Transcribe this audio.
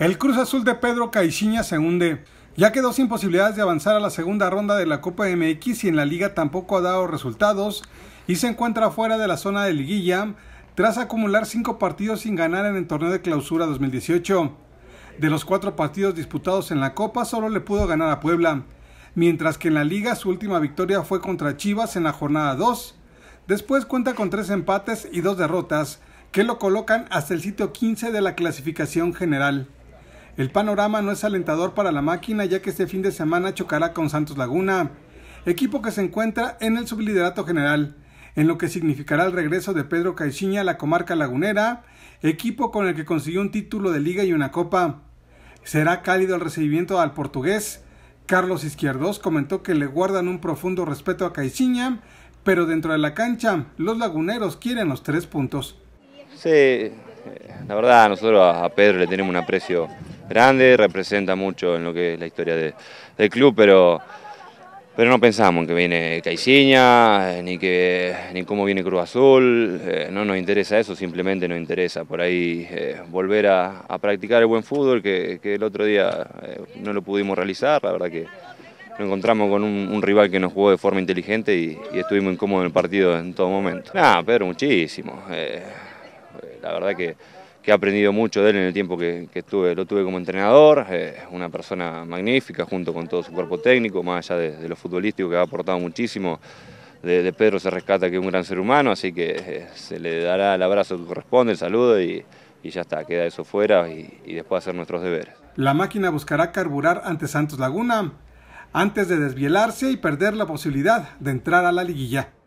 El Cruz Azul de Pedro Caixinha se hunde. Ya quedó sin posibilidades de avanzar a la segunda ronda de la Copa MX y en la liga tampoco ha dado resultados y se encuentra fuera de la zona de liguilla tras acumular cinco partidos sin ganar en el torneo de clausura 2018. De los cuatro partidos disputados en la Copa solo le pudo ganar a Puebla, mientras que en la liga su última victoria fue contra Chivas en la jornada 2. Después cuenta con tres empates y dos derrotas que lo colocan hasta el sitio 15 de la clasificación general. El panorama no es alentador para la máquina ya que este fin de semana chocará con Santos Laguna, equipo que se encuentra en el subliderato general, en lo que significará el regreso de Pedro Caixinha a la comarca lagunera, equipo con el que consiguió un título de liga y una copa. Será cálido el recibimiento al portugués. Carlos Izquierdos comentó que le guardan un profundo respeto a Caixinha, pero dentro de la cancha los laguneros quieren los tres puntos. Sí, eh, la verdad nosotros a Pedro le tenemos un aprecio grande, representa mucho en lo que es la historia del club, pero, pero no pensamos en que viene Caixinha, eh, ni, que, ni cómo viene Cruz Azul, eh, no nos interesa eso, simplemente nos interesa por ahí eh, volver a, practicar el buen fútbol que, el otro día no lo pudimos realizar, la verdad que nos encontramos con un, rival que nos jugó de forma inteligente y, estuvimos incómodos en el partido en todo momento. Nada, pero muchísimo. la verdad que que ha aprendido mucho de él en el tiempo que, estuve, lo tuve como entrenador, eh, una persona magnífica junto con todo su cuerpo técnico, más allá de, lo futbolístico que ha aportado muchísimo. De, Pedro se rescata que es un gran ser humano, así que eh, se le dará el abrazo que corresponde, el saludo y, ya está, queda eso fuera y, y después hacer nuestros deberes. La máquina buscará carburar ante Santos Laguna antes de desvielarse y perder la posibilidad de entrar a la liguilla.